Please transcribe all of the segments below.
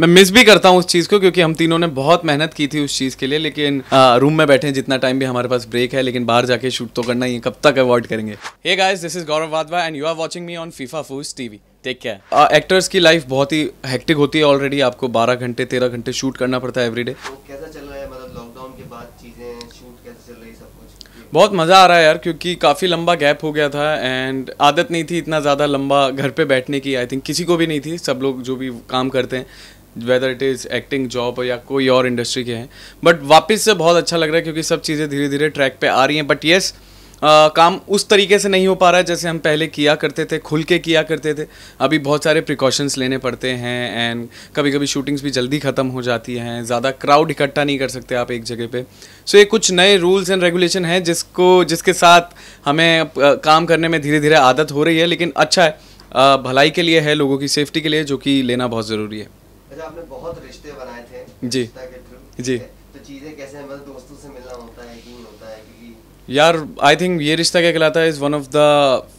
मैं मिस भी करता हूँ उस चीज़ को क्योंकि हम तीनों ने बहुत मेहनत की थी उस चीज़ के लिए लेकिन आ, रूम में बैठे जितना टाइम भी हमारे पास ब्रेक है लेकिन बाहर जाके शूट तो करना ही कब तक अवॉइड करेंगे hey guys this is Gaurav Wadhwa and you are watching me on FIFA Fooz TV take care actors की लाइफ बहुत ही हेक्टिक होती है ऑलरेडी आपको बारह घंटे तेरह घंटे शूट करना पड़ता है एवरीडे तो मतलब बहुत मज़ा आ रहा है यार क्योंकि काफ़ी लंबा गैप हो गया था एंड आदत नहीं थी इतना ज़्यादा लंबा घर पे बैठने की आई थिंक किसी को भी नहीं थी सब लोग जो भी काम करते हैं whether it is acting job या कोई और इंडस्ट्री के हैं बट वापस से बहुत अच्छा लग रहा है क्योंकि सब चीज़ें धीरे धीरे ट्रैक पे आ रही हैं बट येस काम उस तरीके से नहीं हो पा रहा है जैसे हम पहले किया करते थे खुल के किया करते थे अभी बहुत सारे प्रिकॉशंस लेने पड़ते हैं एंड कभी कभी शूटिंग्स भी जल्दी ख़त्म हो जाती हैं ज़्यादा क्राउड इकट्ठा नहीं कर सकते आप एक जगह पे सो so, ये कुछ नए रूल्स एंड रेगुलेशन हैं जिसको जिसके साथ हमें काम करने में धीरे धीरे आदत हो रही है लेकिन अच्छा है भलाई के लिए है लोगों की सेफ्टी के लिए जो कि लेना बहुत ज़रूरी है अच्छा, आपने बहुत रिश्ते बनाए थे जी जी तो चीजें कैसे मतलब दोस्तों से मिलना होता है कि होता है क्योंकि यार आई थिंक ये रिश्ता क्या कहलाता है is one of the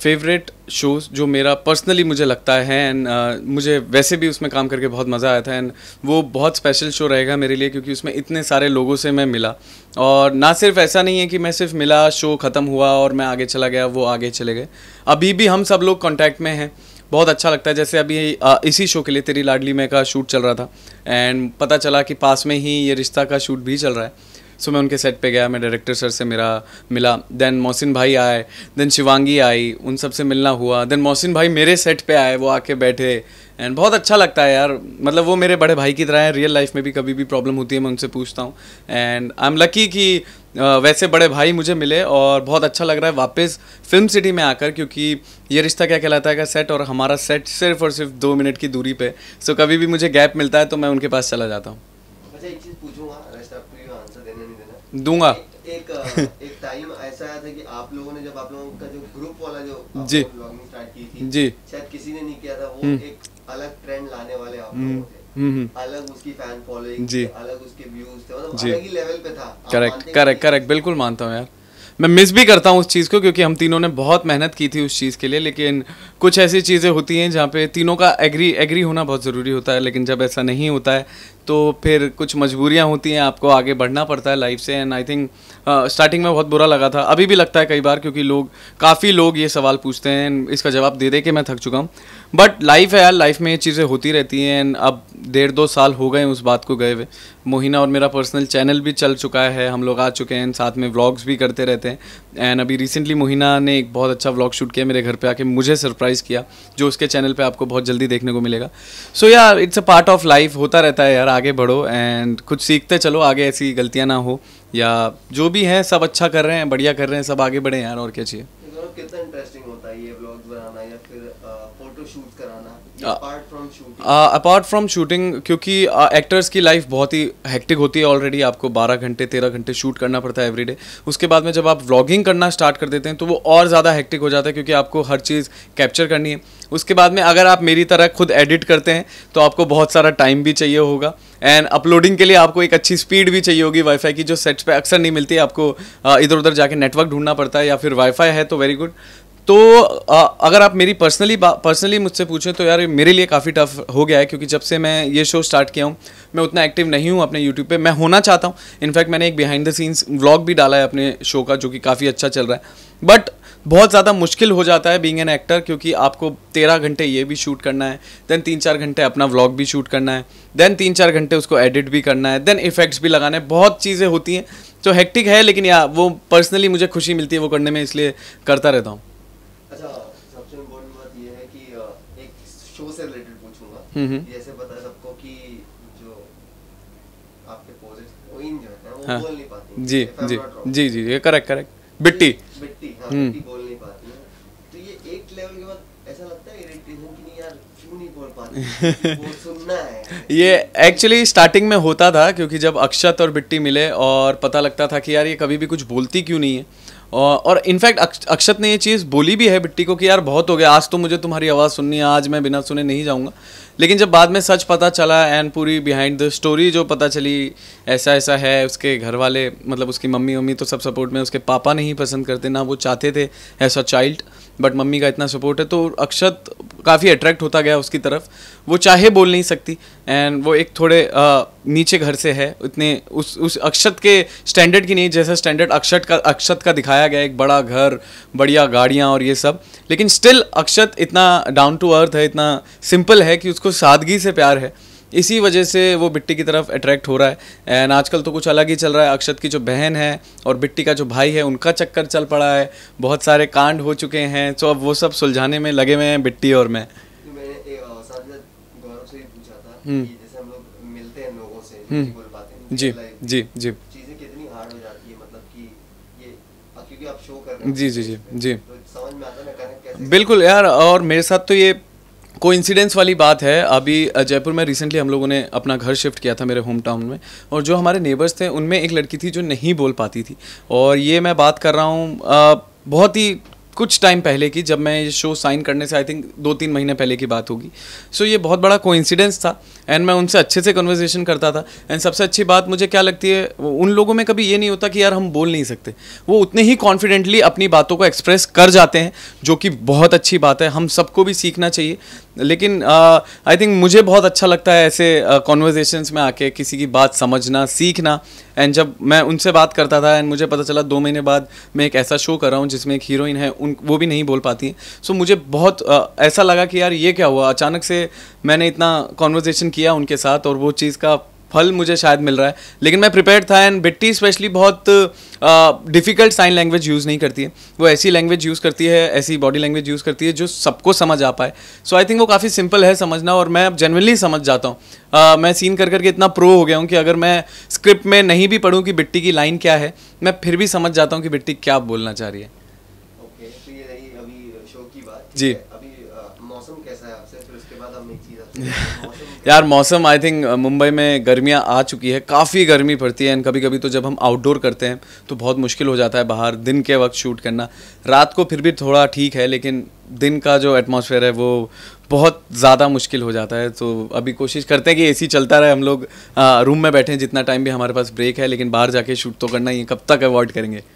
favourite shows जो मेरा पर्सनली मुझे लगता है एंड uh, मुझे वैसे भी उसमें काम करके बहुत मज़ा आया था एंड वो बहुत स्पेशल शो रहेगा मेरे लिए क्योंकि उसमें इतने सारे लोगों से मैं मिला और ना सिर्फ ऐसा नहीं है कि मैं सिर्फ मिला शो ख़त्म हुआ और मैं आगे चला गया वो आगे चले गए अभी भी हम सब लोग कॉन्टैक्ट में हैं बहुत अच्छा लगता है जैसे अभी इसी शो के लिए तेरी लाडली में का शूट चल रहा था एंड पता चला कि पास में ही ये रिश्ता का शूट भी चल रहा है सो मैं उनके सेट पे गया मैं डायरेक्टर सर से मेरा मिला देन मोहसिन भाई आए देन शिवांगी आई उन सब से मिलना हुआ देन मोहसिन भाई मेरे सेट पे आए वो आके बैठे एंड बहुत अच्छा लगता है यार मतलब वो मेरे बड़े भाई की तरह है रियल लाइफ में भी कभी भी प्रॉब्लम होती है मैं उनसे पूछता हूँ एंड आई एम लकी कि वैसे बड़े भाई मुझे मिले और बहुत अच्छा लग रहा है वापस फिल्म सिटी में आकर क्योंकि ये रिश्ता क्या कहलाता है का सेट और हमारा सेट सिर्फ और सिर्फ दो मिनट की दूरी पे सो कभी भी मुझे गैप मिलता है तो मैं उनके पास चला जाता हूँ अच्छा, दूंगा एक टाइम ऐसा आया था कि आप लोगों ने जब आप लोगों का जो ग्रुप वाला जो जी ब्लॉगिंग स्टार्ट की थी जी शायद किसी ने नहीं किया था वो हम्म। एक अलग ट्रेंड लाने वाले आप हम्म। लोग जी मतलब जी करेक्ट करेक्ट करेक्ट बिल्कुल मानता हूँ यार मैं मिस भी करता हूँ उस चीज़ को क्योंकि हम तीनों ने बहुत मेहनत की थी उस चीज़ के लिए लेकिन कुछ ऐसी चीज़ें होती हैं जहाँ पे तीनों का एग्री एग्री होना बहुत ज़रूरी होता है लेकिन जब ऐसा नहीं होता है तो फिर कुछ मजबूरियाँ होती हैं आपको आगे बढ़ना पड़ता है लाइफ से एंड आई थिंक स्टार्टिंग में बहुत बुरा लगा था अभी भी लगता है कई बार क्योंकि लोग काफ़ी लोग ये सवाल पूछते हैं इसका जवाब दे दे के मैं थक चुका हूँ बट लाइफ है यार लाइफ में ये चीज़ें होती रहती हैं एंड अब डेढ़ दो साल हो गए उस बात को गए हुए मोहिना और मेरा पर्सनल चैनल भी चल चुका है हम लोग आ चुके हैं साथ में व्लॉग्स भी करते रहते हैं एंड अभी रिसेंटली मोहिना ने एक बहुत अच्छा व्लॉग शूट किया मेरे घर पे आके मुझे सरप्राइज़ किया जो उसके चैनल पर आपको बहुत जल्दी देखने को मिलेगा सो यार it's a part of life होता रहता है यार आगे बढ़ो एंड कुछ सीखते चलो आगे ऐसी गलतियाँ ना हो या जो भी है सब अच्छा कर रहे हैं बढ़िया कर रहे हैं सब आगे बढ़े यार और क्या चाहिए अपार्ट फ्रॉम शूटिंग क्योंकि एक्टर्स uh, की लाइफ बहुत ही हेक्टिक होती है ऑलरेडी आपको 12 घंटे 13 घंटे शूट करना पड़ता है एवरीडे उसके बाद में जब आप व्लॉगिंग करना स्टार्ट कर देते हैं तो वो और ज़्यादा हेक्टिक हो जाता है क्योंकि आपको हर चीज़ कैप्चर करनी है उसके बाद में अगर आप मेरी तरह खुद एडिट करते हैं तो आपको बहुत सारा टाइम भी चाहिए होगा एंड अपलोडिंग के लिए आपको एक अच्छी स्पीड भी चाहिए होगी वाईफाई की जो सेट्स पे अक्सर नहीं मिलती आपको इधर उधर जाके नेटवर्क ढूंढना पड़ता है या फिर वाईफाई है तो वेरी गुड तो अगर आप मेरी पर्सनली पर्सनली मुझसे पूछें तो यार मेरे लिए काफ़ी टफ हो गया है क्योंकि जब से मैं ये शो स्टार्ट किया हूँ मैं उतना एक्टिव नहीं हूँ अपने यूट्यूब पे मैं होना चाहता हूँ इनफैक्ट मैंने एक बिहाइंड द सीन्स व्लॉग भी डाला है अपने शो का जो कि काफ़ी अच्छा चल रहा है बट बहुत ज़्यादा मुश्किल हो जाता है बींग एन एक्टर क्योंकि आपको तेरह घंटे ये भी शूट करना है देन तीन चार घंटे अपना व्लॉग भी शूट करना है देन तीन चार घंटे उसको एडिट भी करना है देन इफेक्ट्स भी लगाना है बहुत चीज़ें होती हैं तो हेक्टिक है लेकिन या वो पर्सनली मुझे खुशी मिलती है वो करने में इसलिए करता रहता हूँ अच्छा, हम्म, हम्म। हाँ। जी जी जी जी करेक्ट करेक्ट बिट्टी बिट्टी हां हम्म। बिट्टी ये एक्चुअली स्टार्टिंग में होता था क्योंकि जब अक्षत और बिट्टी मिले और पता लगता था कि यार ये कभी भी कुछ बोलती क्यों नहीं है और इनफैक्ट अक्षत ने ये चीज़ बोली भी है बिट्टी को कि यार बहुत हो गया आज तो मुझे तुम्हारी आवाज़ सुननी है आज मैं बिना सुने नहीं जाऊँगा लेकिन जब बाद में सच पता चला एंड पूरी बिहाइंड द स्टोरी जो पता चली ऐसा ऐसा है उसके घर वाले मतलब उसकी मम्मी मम्मी तो सब सपोर्ट में उसके पापा नहीं पसंद करते ना वो चाहते थे ऐसा चाइल्ड बट मम्मी का इतना सपोर्ट है तो अक्षत काफ़ी अट्रैक्ट होता गया उसकी तरफ वो चाहे बोल नहीं सकती एंड वो एक थोड़े आ, नीचे घर से है उतने उस उस अक्षत के स्टैंडर्ड की नहीं जैसा स्टैंडर्ड अक्षत का अक्षत का दिखाया गया एक बड़ा घर बढ़िया गाड़ियाँ और ये सब लेकिन स्टिल अक्षत इतना डाउन टू अर्थ है इतना सिंपल है कि उसको सादगी से प्यार है इसी वजह से वो बिट्टी की तरफ अट्रैक्ट हो रहा है एंड आजकल तो कुछ अलग ही चल रहा है अक्षत की जो बहन है और बिट्टी का जो भाई है उनका चक्कर चल पड़ा है बहुत सारे कांड हो चुके हैं तो अब वो सब सुलझाने में लगे हुए हैं बिट्टी और मैं मैंने ए, से हम्म। बोल पाते मतलब जी जी जी चीज़ें कितनी हार्ड हो जाती है मतलब कि ये आप शो कर रहे जी जी जी जी समझ में आता बिल्कुल यार और मेरे साथ तो ये कोइंसिडेंस वाली बात है अभी जयपुर में रिसेंटली हम लोगों ने अपना घर शिफ्ट किया था मेरे होम टाउन में और जो हमारे नेबर्स थे उनमें एक लड़की थी जो नहीं बोल पाती थी और ये मैं बात कर रहा हूँ बहुत ही कुछ टाइम पहले की जब मैं ये शो साइन करने से आई थिंक दो तीन महीने पहले की बात होगी सो so, ये बहुत बड़ा कोइंसिडेंस था एंड मैं उनसे अच्छे से कन्वर्जेशन करता था एंड सबसे अच्छी बात मुझे क्या लगती है उन लोगों में कभी ये नहीं होता कि यार हम बोल नहीं सकते वो उतने ही कॉन्फिडेंटली अपनी बातों को एक्सप्रेस कर जाते हैं जो कि बहुत अच्छी बात है हम सबको भी सीखना चाहिए लेकिन आई uh, थिंक मुझे बहुत अच्छा लगता है ऐसे कॉन्वर्जेसन्स uh, में आके किसी की बात समझना सीखना एंड जब मैं उनसे बात करता था एंड मुझे पता चला दो महीने बाद मैं एक ऐसा शो कर रहा हूँ जिसमें एक हीरोइन है उन वो भी नहीं बोल पाती सो so, मुझे बहुत आ, uh, ऐसा लगा कि यार ये क्या हुआ अचानक से मैंने इतना कॉन्वर्जेसन किया उनके साथ और वो चीज़ का फल मुझे शायद मिल रहा है लेकिन मैं प्रिपेयर था एंड बिट्टी स्पेशली बहुत डिफ़िकल्ट साइन लैंग्वेज यूज़ नहीं करती है वो ऐसी लैंग्वेज यूज़ करती है ऐसी बॉडी लैंग्वेज यूज़ करती है जो सबको समझ आ पाए सो आई थिंक वो काफ़ी सिंपल है समझना और मैं अब जनरली समझ जाता हूँ uh, मैं सीन कर करके इतना प्रो हो गया हूँ कि अगर मैं स्क्रिप्ट में नहीं भी पढ़ूँ कि बिट्टी की लाइन क्या है मैं फिर भी समझ जाता हूँ कि बिट्टी क्या बोलना चाह रही है जी यार मौसम आई थिंक मुंबई में गर्मियाँ आ चुकी है काफ़ी गर्मी पड़ती है एंड कभी कभी तो जब हम आउटडोर करते हैं तो बहुत मुश्किल हो जाता है बाहर दिन के वक्त शूट करना रात को फिर भी थोड़ा ठीक है लेकिन दिन का जो एटमॉस्फेयर है वो बहुत ज़्यादा मुश्किल हो जाता है तो अभी कोशिश करते हैं कि एसी चलता रहे हम लोग रूम में बैठे हैं जितना टाइम भी हमारे पास ब्रेक है लेकिन बाहर जाके शूट तो करना ही कब तक अवॉइड करेंगे